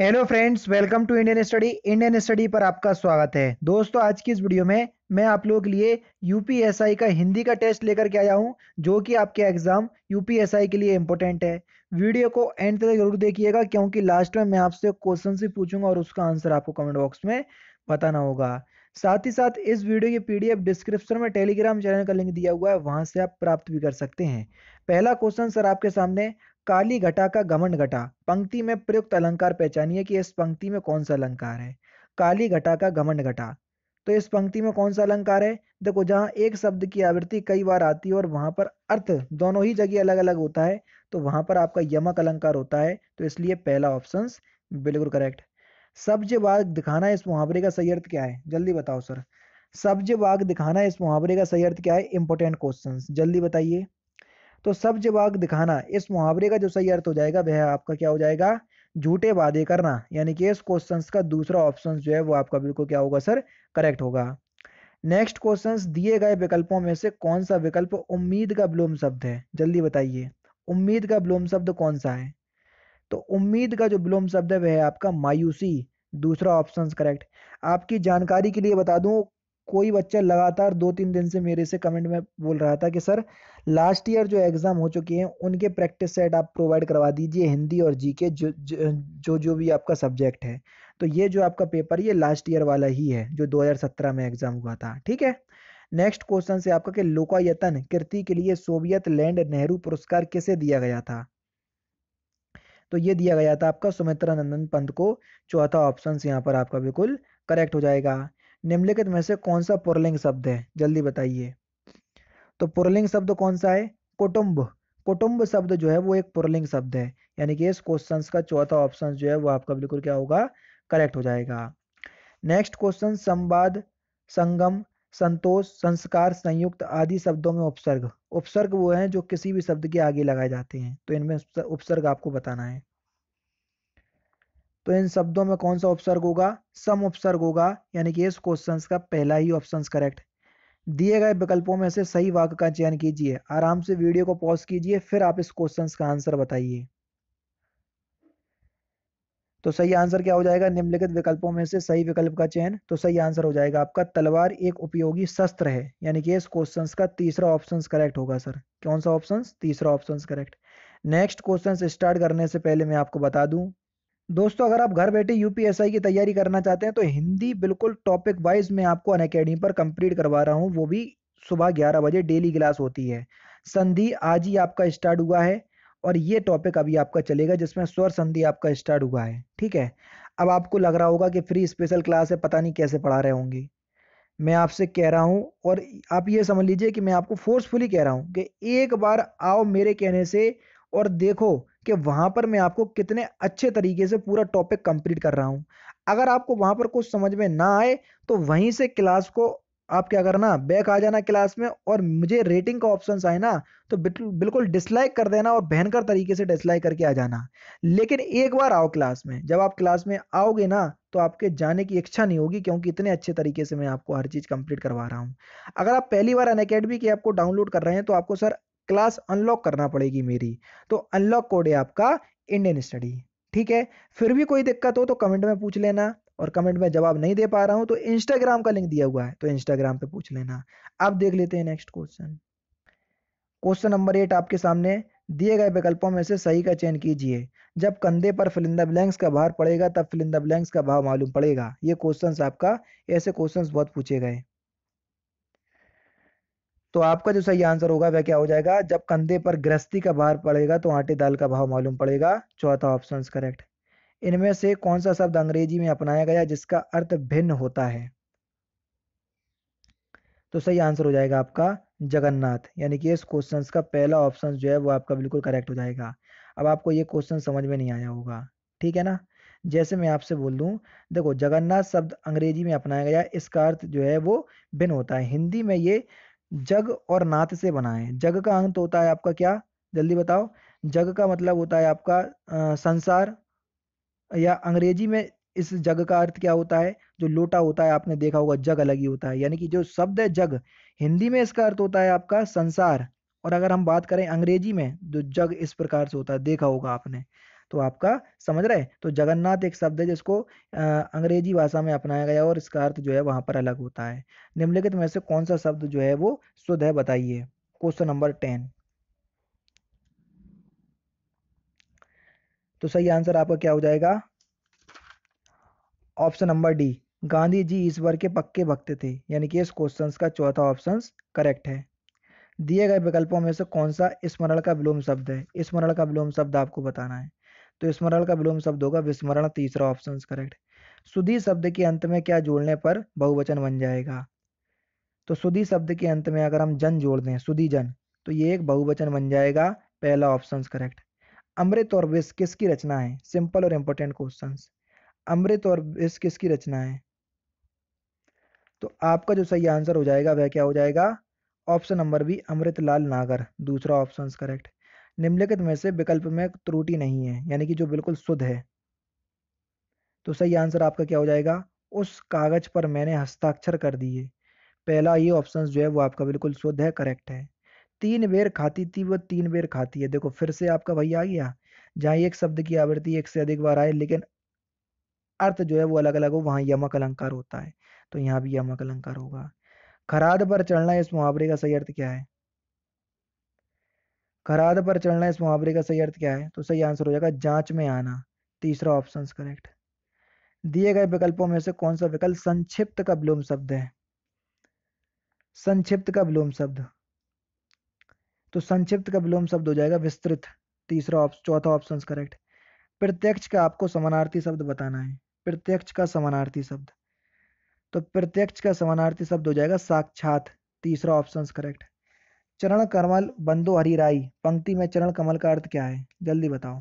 hello friends welcome to Indian study Indian study पर आपका स्वागत है दोस्तों आज की इस वीडियो में मैं आप लोगों के लिए यूपीएसआई का हिंदी का टेस्ट लेकर के आया हूं जो कि आपके एग्जाम यूपीएसआई के लिए इम्पोर्टेंट है वीडियो को एंड तक जरूर देखिएगा क्योंकि लास्ट में मैं आपसे क्वेश्चन से पूछूंगा और उसका आंसर आपको कमेंट बॉक्स में बताना होगा साथ ही साथ इस वीडियो की पीडीएफ डिस्क्रिप्शन में टेलीग्राम चैनल का लिंक दिया हुआ है वहां से आप प्राप्त भी कर सकते हैं पहला क्वेश्चन सर आपके सामने काली घटा का गमन घटा पंक्ति में प्रयुक्त अलंकार पहचानिए कि इस पंक्ति में कौन सा अलंकार है काली घटा का गमन घटा तो इस पंक्ति में कौन सा अलंकार है देखो जहां एक शब्द की आवृत्ति कई बार आती है और वहां पर अर्थ दोनों ही जगह अलग अलग होता है तो वहां पर आपका यमक अलंकार होता है तो इसलिए पहला ऑप्शन बिल्कुल करेक्ट सब्ज बाग दिखाना इस मुहावरे का सही अर्थ क्या है जल्दी बताओ सर सब्ज बाग दिखाना इस मुहावरे का सही अर्थ क्या है इंपोर्टेंट क्वेश्चन जल्दी बताइए तो सब जवाब दिखाना इस मुहावरे का जो सही अर्थ हो जाएगा वह आपका क्या हो जाएगा झूठे वादे करना यानी कि इस क्वेश्चन का दूसरा ऑप्शन जो है वो आपका बिल्कुल क्या होगा सर करेक्ट होगा नेक्स्ट क्वेश्चन दिए गए विकल्पों में से कौन सा विकल्प उम्मीद का ब्लूम शब्द है जल्दी बताइए उम्मीद का ब्लूम शब्द कौन सा है तो उम्मीद का जो ब्लूम शब्द है वह है आपका मायूसी दूसरा ऑप्शन करेक्ट आपकी जानकारी के लिए बता दूं कोई बच्चा लगातार दो तीन दिन से मेरे से कमेंट में बोल रहा था कि सर लास्ट ईयर जो एग्ज़ाम हो चुके हैं उनके प्रैक्टिस सेट आप प्रोवाइड करवा दीजिए हिंदी और जी के जो जो जो भी आपका सब्जेक्ट है तो ये जो आपका पेपर ये लास्ट ईयर वाला ही है जो 2017 में एग्ज़ाम हुआ था ठीक है नेक्स्ट क्वेश्चन से आपका कि लोकायतन कृति के लिए सोवियत लैंड नेहरू पुरस्कार किसे दिया गया था तो ये दिया गया था आपका सुमित्रा नंदन पंत को चौथा ऑप्शन यहाँ पर आपका बिल्कुल करेक्ट हो जाएगा निम्नलिखित में से कौन सा पुरलिंग शब्द है जल्दी बताइए तो पुरलिंग शब्द कौन सा है कुटुंब कुटुंब शब्द जो है वो एक पुरलिंग शब्द है यानी कि इस क्वेश्चन का चौथा ऑप्शन जो है वो आपका बिल्कुल क्या होगा करेक्ट हो जाएगा नेक्स्ट क्वेश्चन संवाद संगम संतोष संस्कार संयुक्त आदि शब्दों में उपसर्ग उपसर्ग वो हैं जो किसी भी शब्द के आगे लगाए जाते हैं तो इनमें उपसर्ग आपको बताना है तो इन शब्दों में कौन सा उपसर्ग होगा सम उपसर्ग होगा यानी कि इस क्वेश्चन का पहला ही ऑप्शन करेक्ट दिए गए विकल्पों में से सही वाक्य का चयन कीजिए आराम से वीडियो को पॉज कीजिए फिर आप इस क्वेश्चन का आंसर बताइए तो सही आंसर क्या हो जाएगा निम्नलिखित विकल्पों में से सही विकल्प का चयन तो सही आंसर हो जाएगा आपका तलवार एक उपयोगी शस्त्र है यानी कि इस क्वेश्चन का तीसरा ऑप्शन करेक्ट होगा सर कौन सा ऑप्शन तीसरा option correct next question start करने से पहले मैं आपको बता दूं दोस्तों अगर आप घर बैठे यूपीएसआई की तैयारी करना चाहते हैं तो हिंदी बिल्कुल टॉपिक वाइज मैं आपको अन अकेडमी पर कंप्लीट करवा रहा हूं वो भी सुबह ग्यारह बजे डेली क्लास होती है संधि आज ही आपका स्टार्ट हुआ है और ये टॉपिक अभी आपका चलेगा जिसमें स्वर संधि आपका स्टार्ट हुआ है ठीक है अब आपको लग रहा होगा कि फ्री स्पेशल क्लास है पता नहीं कैसे पढ़ा रहे होंगे मैं आपसे कह रहा हूँ और आप ये समझ लीजिए कि मैं आपको फोर्सफुली कह रहा हूँ कि एक बार आओ मेरे कहने से और देखो कि वहां पर मैं आपको कितने अच्छे तरीके से पूरा टॉपिक कंप्लीट कर रहा हूं अगर आपको वहां पर कुछ समझ में ना आए तो वहीं से क्लास को आप क्या करना बैक आ जाना क्लास में और मुझे रेटिंग का ऑप्शन आए ना तो बिल्कुल डिसलाइक कर देना और भयंकर तरीके से डिसलाइक करके आ जाना लेकिन एक बार आओ क्लास में जब आप क्लास में आओगे ना तो आपके जाने की इच्छा नहीं होगी क्योंकि इतने अच्छे तरीके से मैं आपको हर चीज़ कंप्लीट करवा रहा हूं अगर आप पहली बार अन की ऐप को डाउनलोड कर रहे हैं तो आपको सर क्लास अनलॉक करना पड़ेगी मेरी तो अनलॉक कोड है आपका इंडियन स्टडी ठीक है फिर भी कोई दिक्कत हो तो कमेंट में पूछ लेना और कमेंट में जवाब नहीं दे पा रहा हूं तो इंस्टाग्राम का लिंक दिया हुआ है तो इंस्टाग्राम पे पूछ लेना अब देख लेते हैं next question question number eight आपके सामने दिए गए विकल्पों में से सही का चयन कीजिए जब कंधे पर फिलिंदा ब्लैंक्स का भार पड़ेगा तब फिलिंदा ब्लैंक्स का भाव मालूम पड़ेगा ये क्वेश्चन आपका ऐसे क्वेश्चन बहुत पूछे गए तो आपका जो सही आंसर होगा वह क्या हो जाएगा जब कंधे पर गृहस्थी का भार पड़ेगा तो आटे दाल का भाव मालूम पड़ेगा चौथा ऑप्शन करेक्ट इनमें से कौन सा शब्द अंग्रेजी में अपनाया गया जिसका अर्थ भिन्न होता है तो सही आंसर हो जाएगा आपका जगन्नाथ यानी कि इस क्वेश्चन का पहला ऑप्शन जो है वो आपका बिल्कुल करेक्ट हो जाएगा अब आपको ये क्वेश्चन समझ में नहीं आया होगा ठीक है ना जैसे मैं आपसे बोल दूं देखो जगन्नाथ शब्द अंग्रेजी में अपनाया गया इसका अर्थ जो है वो भिन्न होता है हिंदी में ये जग और नात से बना है जग का अंत होता है आपका क्या जल्दी बताओ जग का मतलब होता है आपका आ, संसार या अंग्रेजी में इस जग का अर्थ क्या होता है जो लोटा होता है आपने देखा होगा जग अलग ही होता है यानी कि जो शब्द है जग हिंदी में इसका अर्थ होता है आपका संसार और अगर हम बात करें अंग्रेजी में जो तो जग इस प्रकार से होता है देखा होगा आपने तो आपका समझ रहे तो जगन्नाथ एक शब्द है जिसको अंग्रेजी भाषा में अपनाया गया और इसका अर्थ जो है वहां पर अलग होता है निम्नलिखित में से कौन सा शब्द जो है वो शुद्ध है बताइए क्वेश्चन नंबर टेन तो सही आंसर आपका क्या हो जाएगा option number D Gandhi ji ईश्वर के पक्के भक्त थे यानी कि इस क्वेश्चन का चौथा ऑप्शन करेक्ट है दिए गए विकल्पों में से कौन सा स्मरण का विलोम शब्द है स्मरण का विलोम शब्द आपको बताना है तो स्मरण का विलोम शब्द होगा विस्मरण तीसरा ऑप्शन करेक्ट सुधी शब्द के अंत में क्या जोड़ने पर बहुवचन बन जाएगा तो सुधी शब्द के अंत में अगर हम जन जोड़ दें सुधी जन तो ये एक बहुवचन बन जाएगा पहला ऑप्शन करेक्ट अमृत और विष किसकी रचना है सिंपल और इंपोर्टेंट क्वेश्चन अमृत और विष किसकी रचना है तो आपका जो सही आंसर हो जाएगा वह क्या हो जाएगा ऑप्शन नंबर बी अमृतलाल नागर दूसरा ऑप्शन करेक्ट निम्नलिखित में से विकल्प में त्रुटि नहीं है यानी कि जो बिल्कुल शुद्ध है तो सही आंसर आपका क्या हो जाएगा उस कागज पर मैंने हस्ताक्षर कर दिए पहला ये ऑप्शन जो है वो आपका बिल्कुल शुद्ध है करेक्ट है तीन बेर खाती थी वो तीन बेर खाती है देखो फिर से आपका वही आ गया जहाँ एक शब्द की आवृत्ति एक से अधिक बार आए लेकिन अर्थ जो है वो अलग अलग हो वहाँ यमक अलंकार होता है तो यहाँ भी यमक अलंकार होगा खराद पर चढ़ना इस मुहावरे का सही अर्थ क्या है खराद पर चलना इस मुहावरे का सही अर्थ क्या है तो सही आंसर हो जाएगा जांच में आना तीसरा ऑप्शन करेक्ट दिए गए विकल्पों में से कौन सा विकल्प संक्षिप्त का ब्लूम शब्द है संक्षिप्त का ब्लूम शब्द तो संक्षिप्त का ब्लूम शब्द हो जाएगा विस्तृत तीसरा ऑप्शन चौथा ऑप्शन करेक्ट प्रत्यक्ष का आपको समानार्थी शब्द बताना है प्रत्यक्ष का समानार्थी शब्द तो प्रत्यक्ष का समानार्थी शब्द हो जाएगा साक्षात तीसरा ऑप्शन करेक्ट चरण कमल बंदो हरी राई पंक्ति में चरण कमल का अर्थ क्या है जल्दी बताओ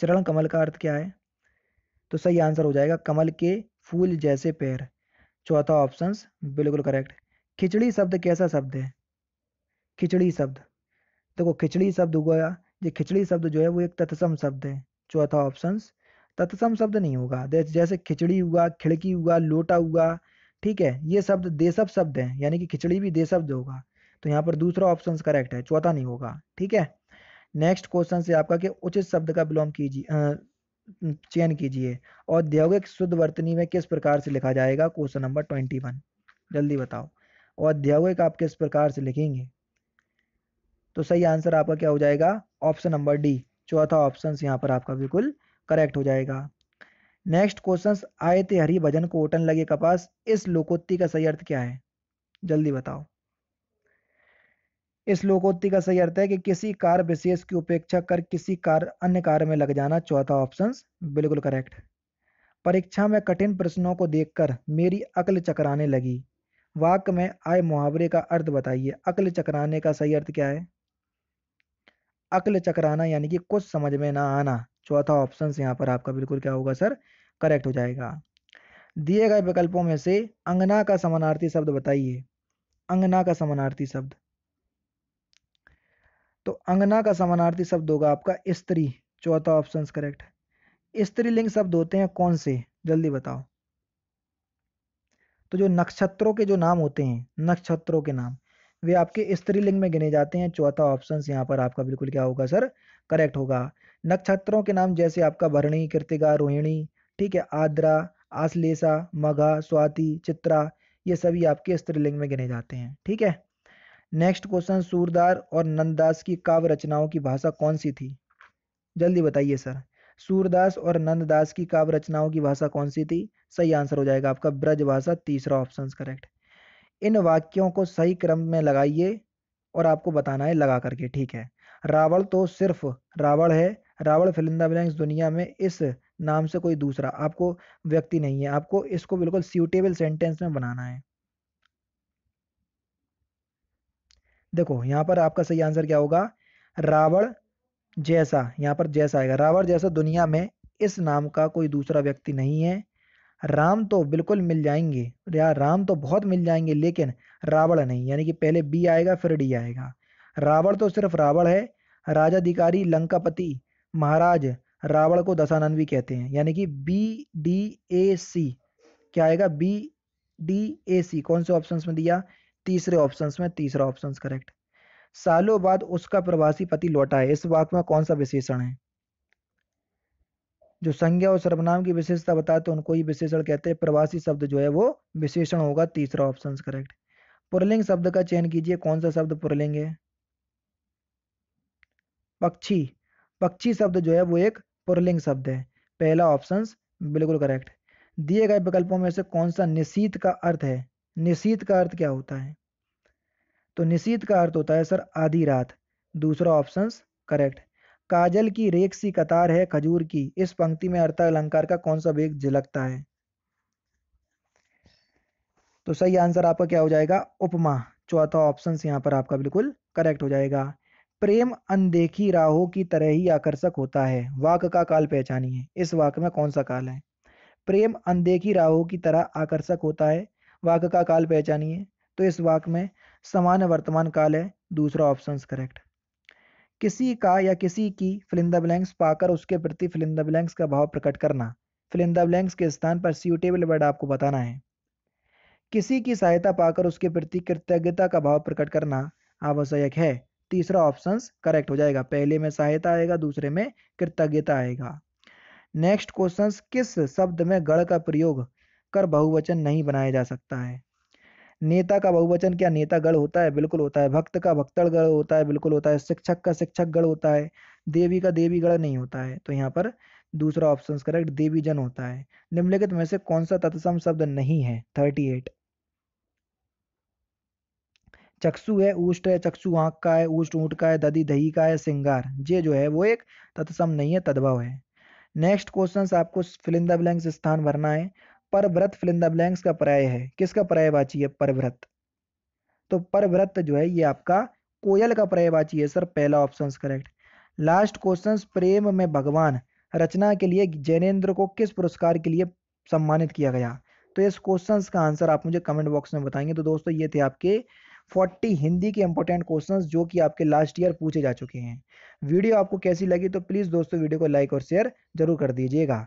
चरण कमल का अर्थ क्या है तो सही आंसर हो जाएगा कमल के फूल जैसे पैर चौथा ऑप्शन बिल्कुल करेक्ट खिचड़ी शब्द कैसा शब्द है खिचड़ी शब्द देखो खिचड़ी शब्द हुआ ये खिचड़ी शब्द जो है वो एक तत्सम शब्द है चौथा ऑप्शन तत्सम शब्द नहीं होगा जैसे खिचड़ी हुआ खिड़की हुआ लोटा हुआ ठीक है ये शब्द देशभ शब्द है यानी कि खिचड़ी भी देशब्द होगा तो यहाँ पर दूसरा ऑप्शन करेक्ट है चौथा नहीं होगा ठीक है नेक्स्ट क्वेश्चन से आपका कि उचित शब्द का बिलोंग कीजिए चयन कीजिए औद्योगिक शुद्ध वर्तनी में किस प्रकार से लिखा जाएगा क्वेश्चन नंबर ट्वेंटी वन जल्दी बताओ औद्योगिक आप किस प्रकार से लिखेंगे तो सही आंसर आपका क्या हो जाएगा ऑप्शन नंबर डी चौथा ऑप्शन यहाँ पर आपका बिल्कुल करेक्ट हो जाएगा नेक्स्ट क्वेश्चन आयत हरी भजन को ओटन लगे कपास इस लोकोत्ती का सही अर्थ क्या है जल्दी बताओ श्लोकोक्ति का सही अर्थ है कि किसी कार्य विशेष की उपेक्षा कर किसी कार्य अन्य कार्य में लग जाना चौथा ऑप्शन बिल्कुल करेक्ट परीक्षा में कठिन प्रश्नों को देखकर मेरी अक्ल चकराने लगी वाक में आए मुहावरे का अर्थ बताइए अक्ल चकराने का सही अर्थ क्या है अकल चकराना यानी कि कुछ समझ में ना आना चौथा ऑप्शन यहाँ पर आपका बिल्कुल क्या होगा सर करेक्ट हो जाएगा दिए गए विकल्पों में से अंगना का समानार्थी शब्द बताइए अंगना का समानार्थी शब्द तो अंगना का समानार्थी शब्द होगा आपका स्त्री चौथा ऑप्शन करेक्ट स्त्रीलिंग शब्द होते हैं कौन से जल्दी बताओ तो जो नक्षत्रों के जो नाम होते हैं नक्षत्रों के नाम वे आपके स्त्रीलिंग में गिने जाते हैं चौथा ऑप्शन यहाँ पर आपका बिल्कुल क्या होगा सर करेक्ट होगा नक्षत्रों के नाम जैसे आपका भरणी कृतिका रोहिणी ठीक है आद्रा आश्लेषा मघा स्वाति चित्रा ये सभी आपके स्त्रीलिंग में गिने जाते हैं ठीक है नेक्स्ट क्वेश्चन सूरदार और नंददास की काव्य रचनाओं की भाषा कौन सी थी जल्दी बताइए सर सूरदास और नंददास की काव्य रचनाओं की भाषा कौन सी थी सही आंसर हो जाएगा आपका ब्रज भाषा तीसरा ऑप्शन करेक्ट इन वाक्यों को सही क्रम में लगाइए और आपको बताना है लगा करके ठीक है रावण तो सिर्फ रावण है रावण फिलिंदा ब्लैंक्स दुनिया में इस नाम से कोई दूसरा आपको व्यक्ति नहीं है आपको इसको बिल्कुल सूटेबल सेंटेंस में बनाना है देखो यहाँ पर आपका सही आंसर क्या होगा रावण जैसा यहाँ पर जैसा आएगा रावण जैसा दुनिया में इस नाम का कोई दूसरा व्यक्ति नहीं है राम तो बिल्कुल मिल जाएंगे या राम तो बहुत मिल जाएंगे लेकिन रावण नहीं यानी कि पहले बी आएगा फिर डी आएगा रावण तो सिर्फ रावण है राजाधिकारी लंकापति महाराज रावण को दशानंद भी कहते हैं यानी कि बी डी ए सी क्या आएगा बी डी ए सी कौन से ऑप्शन में दिया तीसरे ऑप्शन में तीसरा ऑप्शन करेक्ट सालों बाद उसका प्रवासी पति लौटा है इस वाक्य में कौन सा विशेषण है जो संज्ञा और सर्वनाम की विशेषता बताते तो उनको ही विशेषण कहते हैं प्रवासी शब्द जो है वो विशेषण होगा तीसरा ऑप्शन करेक्ट पुरलिंग शब्द का चयन कीजिए कौन सा शब्द पुरलिंग है पक्षी पक्षी शब्द जो है वो एक पुरलिंग शब्द है पहला ऑप्शन बिल्कुल करेक्ट दिए गए विकल्पों में से कौन सा निशीत का अर्थ है निशीत का अर्थ क्या होता है तो निशीत का अर्थ होता है सर आधी रात दूसरा ऑप्शन करेक्ट काजल की रेख सी कतार है खजूर की इस पंक्ति में अर्थ अलंकार का कौन सा वेग झलकता है तो सही आंसर आपका क्या हो जाएगा उपमा चौथा ऑप्शन यहाँ पर आपका बिल्कुल करेक्ट हो जाएगा प्रेम अनदेखी राहों की तरह ही आकर्षक होता है वाक का काल पहचानिए इस वाक में कौन सा काल है प्रेम अनदेखी राहों की तरह आकर्षक होता है वाक का काल पहचानिए तो इस वाक में सामान्य वर्तमान काल है दूसरा ऑप्शन करेक्ट किसी का या किसी की फिलिंदा ब्लैंक्स पाकर उसके प्रति फिलिंदा ब्लैंक्स का भाव प्रकट करना फिलिंदा ब्लैंक्स के स्थान पर सूटेबल वर्ड आपको बताना है किसी की सहायता पाकर उसके प्रति कृतज्ञता का भाव प्रकट करना आवश्यक है तीसरा ऑप्शन करेक्ट हो जाएगा पहले में सहायता आएगा दूसरे में कृतज्ञता आएगा नेक्स्ट क्वेश्चन किस शब्द में गढ़ का प्रयोग कर बहुवचन नहीं बनाया जा सकता है नेता का बहुवचन क्या नेतागढ़ होता है बिल्कुल होता है भक्त का गढ़ होता है बिल्कुल होता है शिक्षक का शिक्षकगढ़ होता है देवी का देवीगढ़ नहीं होता है तो यहाँ पर दूसरा ऑप्शन करेक्ट देवीजन होता है निम्नलिखित में से कौन सा तत्सम शब्द नहीं है थर्टी एट चक्षु है ऊष्ट है चक्षु आंख का है ऊष्ट ऊंट का है दधी दही का है सिंगार ये जो है वो एक तत्सम नहीं है तद्भव है नेक्स्ट क्वेश्चन आपको फिलिंदा ब्लैंक्स स्थान भरना है परव्रत फिल ब्लैंक्स का पर्याय है किसका पर्यायवाची है परव्रत तो परव्रत जो है ये आपका कोयल का पर्यायवाची है सर पहला ऑप्शन करेक्ट लास्ट क्वेश्चन प्रेम में भगवान रचना के लिए जैनेन्द्र को किस पुरस्कार के लिए सम्मानित किया गया तो इस क्वेश्चन का आंसर आप मुझे कमेंट बॉक्स में बताएंगे तो दोस्तों ये थे आपके 40 हिंदी के इंपॉर्टेंट क्वेश्चंस जो कि आपके लास्ट ईयर पूछे जा चुके हैं वीडियो आपको कैसी लगी तो प्लीज़ दोस्तों वीडियो को लाइक और शेयर जरूर कर दीजिएगा